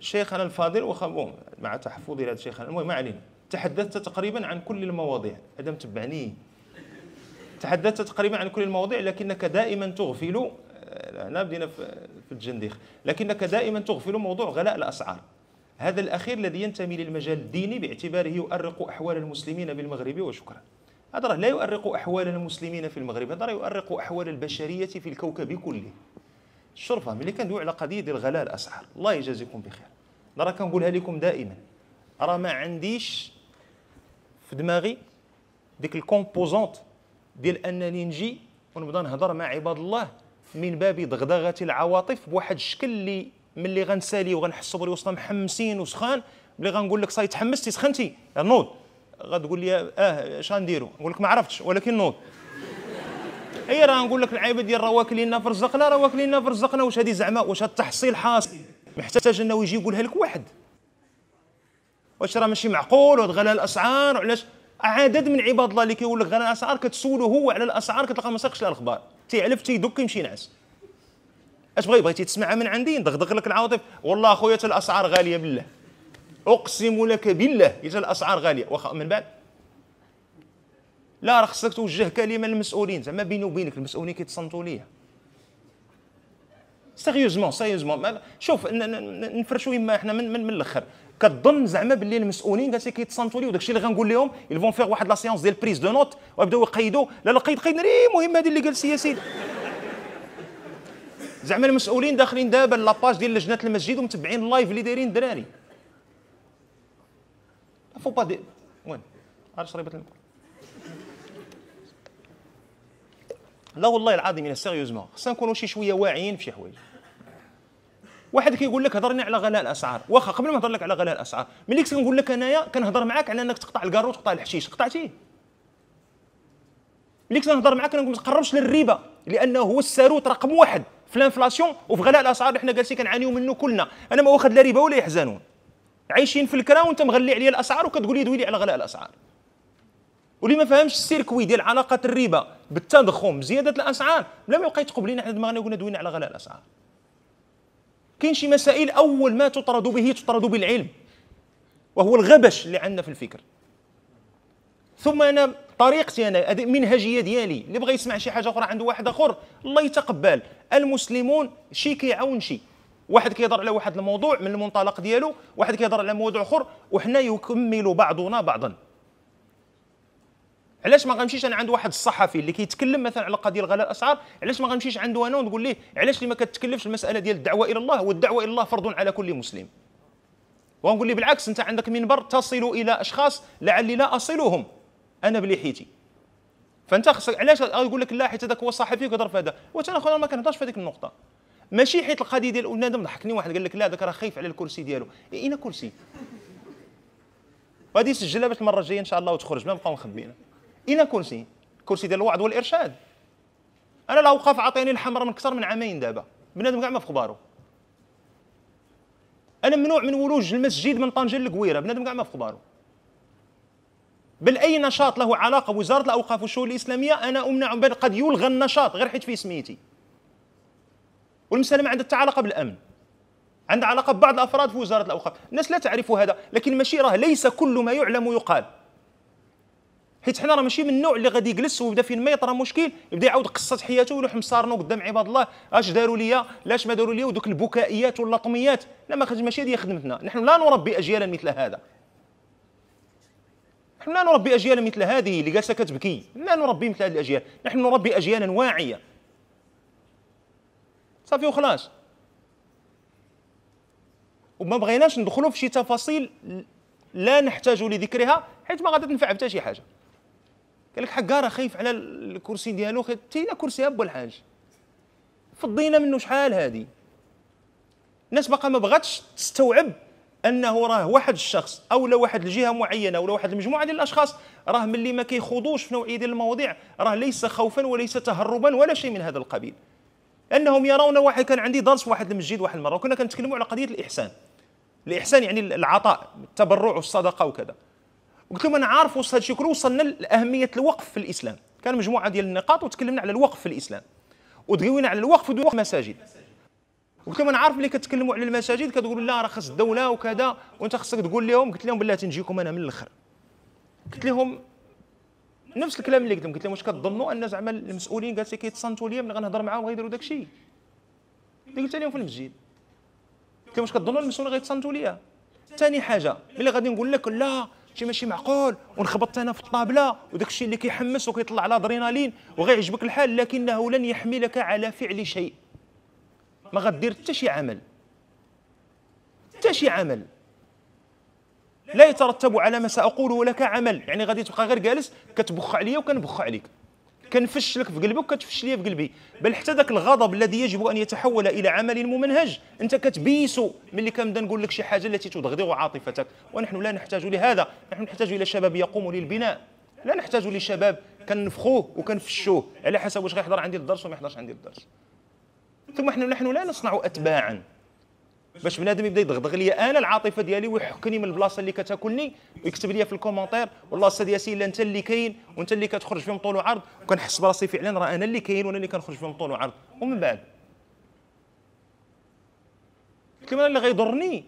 شيخنا الفاضل وخا مع تحفظي لهذا الشيخ المهم ما علينا تحدثت تقريبا عن كل المواضيع هذا متبعني تحدثت تقريبا عن كل المواضيع لكنك دائما تغفل هنا آه، بدينا في الجنديخ لكنك دائما تغفل موضوع غلاء الاسعار هذا الاخير الذي ينتمي للمجال الديني باعتباره يؤرق احوال المسلمين بالمغرب وشكرا هذا لا يؤرق احوال المسلمين في المغرب هذا يؤرق احوال البشريه في الكوكب كله الشرفه ملي كندوي على قضيه ديال غلاء الاسعار الله يجازيكم بخير راه كنقولها لكم دائما راه ما عنديش في دماغي ديك الكومبوزونت ديال انني نجي ونبدا نهضر مع عباد الله من باب دغدغه العواطف بواحد الشكل اللي ملي غنسالي وغنحسوا بلي وصلنا محمسين وسخان ملي غنقول لك صاي تحمستي سخنتي نوض غتقول لي اه اش غنديروا نقول لك ما عرفتش ولكن نوض اي راه نقول لك العيبه ديال راه واكليننا في رزقنا راه واكليننا في رزقنا واش هذه زعما واش التحصيل حاصل محتاج انه يجي يقولها لك واحد واش راه ماشي معقول وغلا الاسعار وعلاش عدد من عباد الله اللي كيقول لك غلا الاسعار كتسولو هو على الاسعار كتلقى ما ساقش الاخبار تيعلف تيدك يمشي ينعس اش بغيتي بغيتي تسمعها من عندي ندغدغ لك العواطف والله اخويا الاسعار غاليه بالله اقسم لك بالله اذا الاسعار غاليه واخا من بعد لا راه خصك توجه كلمه للمسؤولين زعما بيني وبينك المسؤولين كيتصنتوا ليا سيريوزمون سيريوزمون شوف نفرشوا يما احنا من, من, من الاخر كظن زعما باللي المسؤولين قالت كيتصنتوا لي وداك الشيء اللي غنقول لهم يلفون فيغ واحد لا سيونس ديال بريز دو نوت ويبداو يقيدوا لا لا قيد قيد ليه المهم هذه اللي قال السياسي زعما المسؤولين داخلين دابا لاباج ديال لجنه المسجد ومتبعين اللايف اللي دايرين الدراري فو با دي وين عرفت شريبه لا والله العظيم الا سيريوزمون خصنا نكونوا شي شويه واعيين في شي حوايج واحد كيقول لك هضرني على غلاء الاسعار واخا قبل ما نهضر لك على غلاء الاسعار ملي كنت كنقول لك انايا كنهضر معاك على انك تقطع الكارو وتقطع الحشيش قطعتيه ملي كنت نهضر معاك كنقول ما تقربش للربا لانه هو الساروت رقم واحد في الانفلاسيون وفي غلاء الاسعار اللي حنا جالسين كنعانيو منه كلنا انا ما واخد لا ربا ولا يحزنون عايشين في الكرا وانت مغلي عليا الاسعار وكتقول لي دوي لي على غلاء الاسعار واللي ما فهمش السيركوي ديال علاقه الربا بالتضخم زياده الاسعار بلا ما يبقى يتقبل لنا حنا دماغنا وكنا دوينا على غلاء الاسعار كاين شي مسائل اول ما تطرد به تطرد بالعلم وهو الغبش اللي عندنا في الفكر ثم انا طريقتي انا منهجيه ديالي اللي بغى يسمع شي حاجه اخرى عنده واحد اخر الله يتقبل المسلمون شي كيعاون شي واحد كيهضر على واحد الموضوع من المنطلق ديالو واحد كيهضر على موضوع اخر وحنا يكمل بعضنا بعضا علاش ما غنمشيش انا عند واحد الصحفي اللي كيتكلم مثلا على قضيه الغلاء غلاء الاسعار علاش ما غنمشيش عنده انا ونقول ليه علاش اللي ما كتكلفش المساله ديال الدعوه الى الله والدعوه الى الله فرض على كل مسلم ونقول ليه بالعكس انت عندك منبر تصل الى اشخاص لعلي لا اصلهم انا بلحيتي فانت خصك علاش يقول لك لا حيت هذاك هو صحفي وكيهضر في هذا وانا خويا ما كنهضرش في هذيك النقطه ماشي حيت القضيه ديال بنادم ضحكني واحد قال لك لا هذاك راه خايف على الكرسي ديالو اين إيه، كرسي وهذه يسجلها باش المره الجايه ان شاء الله وتخرج ما نبقاو مخبينا الى كرسي كرسي ديال الوعظ والارشاد انا لا اوقف عطيني الحمراء من اكثر من عامين دابا بنادم كاع ما في خبارو انا ممنوع من ولوج المسجد من طنجه للقويره بنادم كاع ما في خبارو بل اي نشاط له علاقه بوزاره الاوقاف والشؤون الاسلاميه انا امنع بل قد يلغى النشاط غير حيت في سميتي والمساله ما عندها علاقه بالامن عندها علاقه ببعض الافراد في وزاره الاوقاف الناس لا تعرف هذا لكن ماشي راه ليس كل ما يعلم يقال حيت حنا راه ماشي من النوع اللي غادي يجلس ويبدا فين ما يطرى مشكل يبدا يعاود قصه حياته ويروح مصارنو قدام عباد الله اش داروا ليا لاش ما داروا ليا ودوك البكائيات واللطميات لا ما ماشي هذه خدمتنا نحن لا نربي اجيالا مثل هذا نحن لا نربي اجيالا مثل هذه اللي جالسه كتبكي لا نربي مثل هذه الاجيال نحن نربي اجيالا واعيه صافي وخلاص وما بغيناش ندخلوا في شي تفاصيل لا نحتاج لذكرها حيت ما غادي تنفع حتى شي حاجه قال لك حقاره خايف على الكرسي ديالو تينا كرسي ابو الحاج فضينا منه شحال هادي الناس باقا ما بغاتش تستوعب انه راه واحد الشخص او لا واحد الجهه معينه ولا واحد المجموعه ديال الاشخاص راه ملي ما كيخوضوش في نوعيه ديال المواضيع راه ليس خوفا وليس تهربا ولا شيء من هذا القبيل انهم يرون واحد كان عندي درس في واحد المسجد واحد المره وكنا كنتكلموا على قضيه الاحسان الاحسان يعني العطاء التبرع والصدقه وكذا قلت لهم انا عارف وسط هذا الشيء كله وصلنا لاهميه الوقف في الاسلام كان مجموعه ديال النقاط وتكلمنا على الوقف في الاسلام ودوينا على الوقف ودوينا المساجد قلت لهم انا عارف اللي كتكلموا على المساجد كتقولوا لا راه خص الدوله وكذا وانت خصك تقول لهم قلت لهم بالله تنجيكم انا من الاخر قلت لهم نفس الكلام اللي قلت لهم قلت لهم واش كتظنوا ان زعما المسؤولين قالت لي كيتصنتوا لي ملي غنهضر معاهم غيديروا داك الشيء اللي قلت لهم في المسجد قلت لهم واش كتظنوا المسؤولين غيتصنتوا لي ثاني حاجه ملي غادي نقول لك لا شي ماشي معقول ونخبطت انا في الطابله وداك الشيء اللي كيحمس وكيطلع الادرينالين وغيعجبك الحال لكنه لن يحملك على فعل شيء ما غدير حتى شي عمل حتى شي عمل لا يترتب على ما ساقوله لك عمل يعني غادي تبقى غير جالس كتبخ عليا وكنبخ عليك كنفش لك في قلبك وكتفش ليا في قلبي بل حتى ذاك الغضب الذي يجب ان يتحول الى عمل ممنهج انت كتبيسو ملي كنبدا نقول لك شي حاجه التي تدغدغ عاطفتك ونحن لا نحتاج لهذا نحن نحتاج الى شباب يقوم للبناء لا نحتاج لشباب كنفخوه وكنفشوه على حسب واش غيحضر عندي الدرس وما يحضرش عندي الدرس ثم نحن لا نصنع اتباعا باش بنادم يبدا يدغدغ لي انا العاطفه ديالي ويحكني من البلاصه اللي كتاكلني ويكتب لي في الكومونتير والله استاذ ياسين انت اللي كاين وانت اللي كتخرج فيهم طول وعرض وكنحس براسي فعلا راه انا اللي كاين وانا اللي كنخرج فيهم طول وعرض ومن بعد كما اللي غيضرني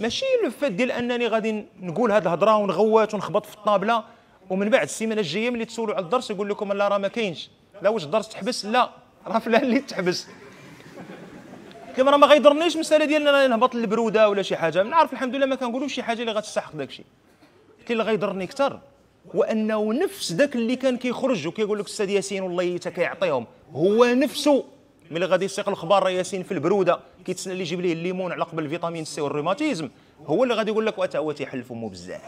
ماشي الفات ديال انني غادي نقول هذه الهضره ونغوت ونخبط في الطابله ومن بعد السيمانه الجايه ملي تسولوا على الدرس يقول لكم لا راه ما كاينش لا واش الدرس تحبس لا راه فلان اللي تحبس كيما راه ما غيضرنيش المساله ديال نهبط للبروده ولا شي حاجه نعرف الحمد لله ما كنقولوش شي حاجه اللي غتستحق داك الشيء اللي غيضرني اكثر وانه نفس ذاك اللي كان كيخرج وكيقول لك استاذ ياسين والله حتى كيعطيهم هو نفسه ملي غادي يسيق الخبار راه ياسين في البروده كيتسنى اللي يجيب ليه الليمون على قبل فيتامين سي والروماتيزم هو اللي غادي يقول لك وتا هو تيحل فمو بزاف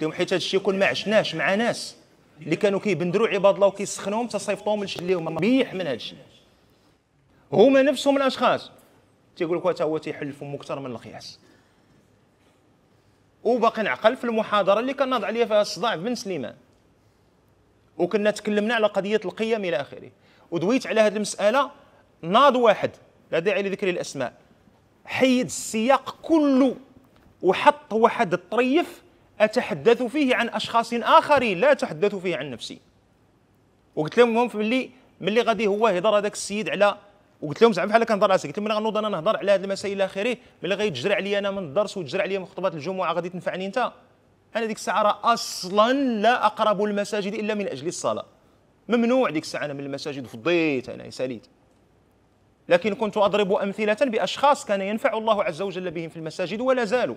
حيت هادشي الشيء ما عشناش مع ناس اللي كانوا كيبندروا عباد الله وكيسخنوهم تصيفطوهم لشي اللي هما مبيح من هادشي الشيء هما نفسهم الاشخاص تيقول لك حتى هو تيحل فمو اكثر من القياس وباقي نعقل في المحاضره اللي كان ناض عليها فيها الصداع بن سليمان وكنا تكلمنا على قضيه القيم الى اخره ودويت على هذه المساله ناض واحد لا داعي لذكر الاسماء حيد السياق كله وحط واحد الطريف اتحدث فيه عن اشخاص اخرين لا اتحدث فيه عن نفسي وقلت لهم ملي ملي غادي هو يهضر هذاك السيد على وقلت لهم زعما بحال كنهضر راسي قلت لهم انا غنوض انا نهضر على هذه المسائل الى اخره ملي غيتجرى عليا انا من الدرس وتجرى عليا من خطبات الجمعه غادي تنفعني انت انا ديك الساعه راه اصلا لا اقرب المساجد الا من اجل الصلاه ممنوع ديك الساعه انا من المساجد فضيت انا ساليت لكن كنت اضرب امثله باشخاص كان ينفع الله عز وجل بهم في المساجد ولا زالوا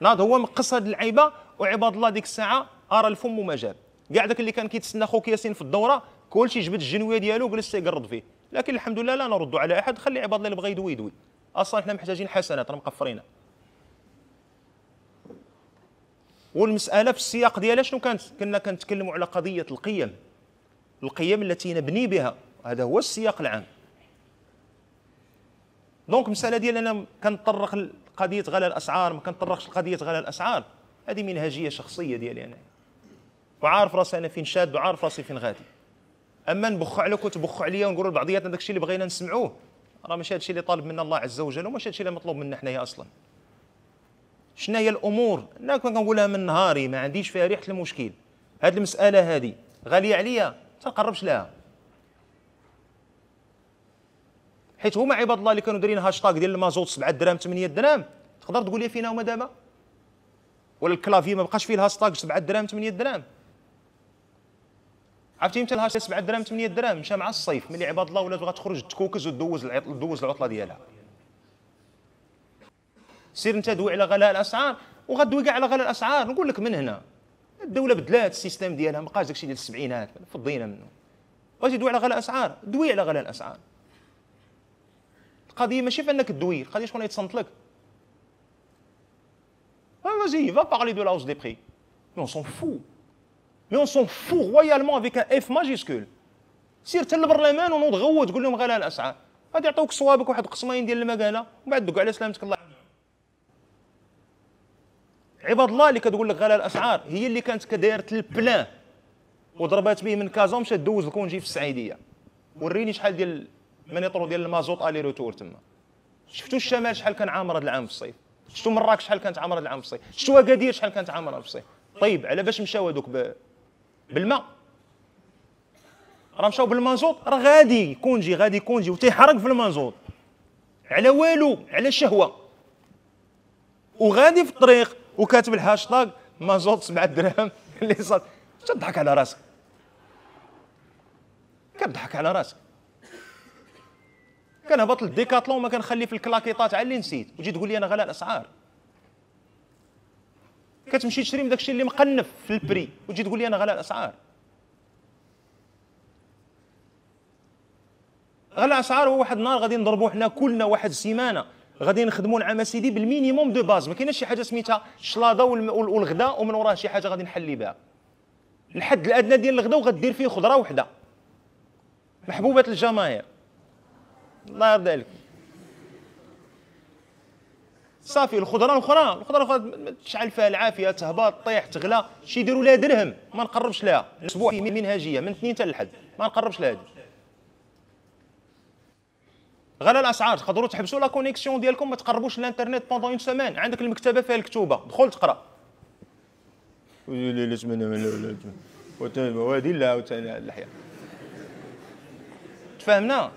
ناض هو مقصد العيبه وعباد الله ديك الساعه ارى الفم ما جاب كاع داك اللي كان كيتسنى خوك ياسين في الدوره كلشي جبد الجنويه ديالو وجلس يقرض فيه لكن الحمد لله لا نرد على احد خلي عباد الله اللي بغى يدوي يدوي اصلا احنا محتاجين حسنات راه مقفرينا والمساله في السياق ديالها شنو كانت كنا كنتكلموا على قضيه القيم القيم التي نبني بها هذا هو السياق العام دونك المساله ديال انا كنطرق لقضيه غلاء الاسعار ما كنطرقش لقضيه غلاء الاسعار هذه منهجيه شخصيه ديالي انا وعارف راسي انا فين شاد وعارف راسي فين غادي اما نبخ عليك وتبخ عليا ونقولوا لبعضياتنا داك الشيء اللي بغينا نسمعوه راه ماشي هادشي اللي طالب منا الله عز وجل وماشي هادشي اللي مطلوب منا حنايا اصلا شنو هي الامور انا كنقولها من نهاري ما عنديش فيها ريحه المشكل هاد المساله هادي غاليه عليا ما تقربش لها حيت هما عباد الله اللي كانوا دايرين هاشتاغ ديال المازوت 7 درهم 8 درهم تقدر تقول لي فينا هما دابا ولا الكلافي ما بقاش فيه الهاشتاغ 7 درهم 8 درهم عرفتي امتى لها 7 درهم 8 درهم مشى مع الصيف ملي عباد الله ولات غتخرج تكوكز ودوز تدوز العطله ديالها سير انت دوي على غلاء الاسعار وغدوي كاع على غلاء الاسعار نقول لك من هنا الدوله بدلات السيستم ديالها ما بقاش داكشي ديال السبعينات فضينا منه بغيتي دوي على غلاء الاسعار دوي على غلاء الاسعار القضيه ماشي في انك دوي القضيه شكون يتصنت لك فازي فا بارلي دو لا دي بري مي اون سون فو مي اون سون فو رويالمون افيك ان اف ماجيسكول سير حتى للبرلمان ونوض غوت تقول لهم غلا الاسعار غادي يعطوك صوابك واحد قسمين ديال المكانه ومن بعد دق على سلامتك الله عباد الله اللي كتقول لك غلا الاسعار هي اللي كانت كدايره البلان وضربات به من كازا ومشات دوز الكونجي في السعيديه وريني شحال ديال المانيطرو ديال المازوط الي روتور تما شفتوا الشمال شحال كان عامر هذا العام في الصيف شفتوا مراكش شحال كانت عامره هذا العام في الصيف شفتوا اكادير شحال كانت عامره في الصيف طيب على باش مشاو هذوك بالماء راه مشاو بالمازوط راه غادي كونجي غادي كونجي وتيحرق في المازوط على والو على الشهوه وغادي في الطريق وكاتب الهاشتاغ مازوط 7 درهم اللي صار تضحك على راسك كضحك على راسك كنهبط للديكاتلون ما كنخلي في الكلاكيطات على اللي نسيت وتجي تقول لي انا غلا الاسعار كتمشي تشري من داكشي اللي مقنف في البري وتجي تقول لي انا غلاء الاسعار غلاء الاسعار هو واحد النهار غادي نضربوا حنا كلنا واحد السيمانه غادي نخدموا العام سيدي بالمينيموم دو باز ما كايناش شي حاجه سميتها الشلاضه والغداء ومن وراه شي حاجه غادي نحلي بها الحد الادنى ديال الغداء وغدير فيه خضره وحده محبوبه الجماهير الله يرضي عليكم صافي الخضره الاخرى الخضره الاخرى تشعل فيها العافيه تهبط طيح تغلى شي يديروا لها درهم ما نقربش لها الاسبوع فيه منهجيه من اثنين حتى لحد ما نقربش لها غلا الاسعار تقدروا تحبسوا لا كونيكسيون ديالكم ما تقربوش للانترنت بوندون اون سيمين عندك المكتبه فيها الكتوبه دخل تقرا وهذه لا تفاهمنا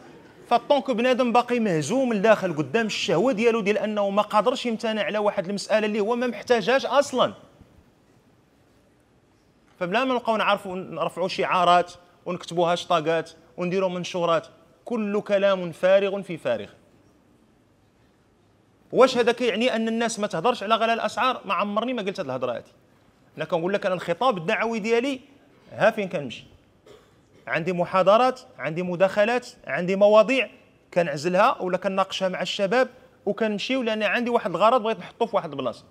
فالطونك بنادم باقي مهزوم لداخل قدام الشهوه ديالو ديال انه ما قادرش يمتنع على واحد المساله اللي هو ما محتاجهاش اصلا فبلا ما نبقاو نعرفوا نرفعوا شعارات ونكتبوا هاشتاغات ونديروا منشورات كل كلام فارغ في فارغ واش هذا كيعني ان الناس ما تهضرش على غلاء الاسعار ما عمرني ما قلت هذه الهضره هذه انا كنقول لك انا الخطاب الدعوي ديالي ها فين كنمشي عندي محاضرات عندي مداخلات عندي مواضيع كنعزلها ولا كنناقشها مع الشباب وكنمشيو لان عندي واحد الغرض بغيت نحطو في واحد البلاصه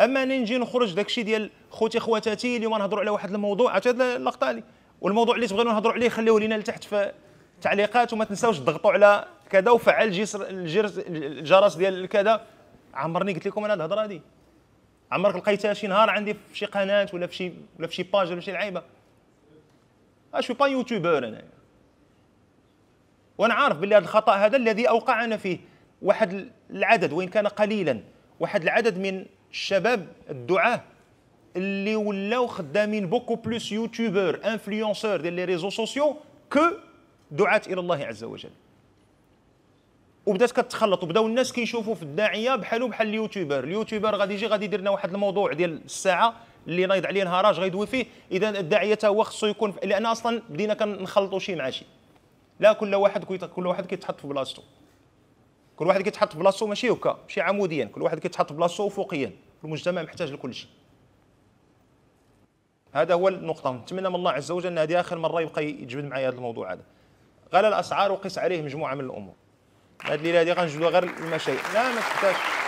اما اني نجي نخرج داكشي ديال خوتي خواتاتي اليوم نهضروا على واحد الموضوع حتى هاد اللقطه لي والموضوع اللي تبغيو نهضروا عليه خليوه لينا لتحت في التعليقات وما تنساوش تضغطوا على كذا وفعل جسر الجرس الجرس ديال كذا عمرني قلت لكم انا الهضره هذه عمرك لقيتها شي نهار عندي في شي قناه ولا في شي ولا في شي باج ولا في شي لعيبه انا أه، شو با طيب يوتيوبر انا وانا عارف باللي هذا الخطا هذا الذي اوقعنا فيه واحد العدد وان كان قليلا واحد العدد من الشباب الدعاه اللي ولاو خدامين بوكو بلوس يوتيوبر انفلونسور ديال لي ريزو سوسيو كو دعاة الى الله عز وجل وبدات كتخلط وبداو الناس كيشوفوا في الداعيه بحالو بحال اليوتيوبر اليوتيوبر غادي يجي غادي يدير لنا واحد الموضوع ديال الساعه اللي نايض عليه نهار اش غيدوي فيه اذا الداعيه هو خصو يكون لان اصلا بدينا كنخلطوا شي مع شي لا كل واحد كل واحد كيتحط في بلاصتو كل واحد كيتحط في بلاصتو ماشي هكا ماشي عموديا كل واحد كيتحط في بلاصتو افقيا المجتمع محتاج لكل شيء هذا هو النقطه نتمنى من الله عز وجل ان هذه اخر مره يبقى يجبد معايا هذا الموضوع هذا غلا الاسعار وقيس عليه مجموعه من الامور هذه الليله هذه غنجبدوا غير المشايخ لا ما تحتاجش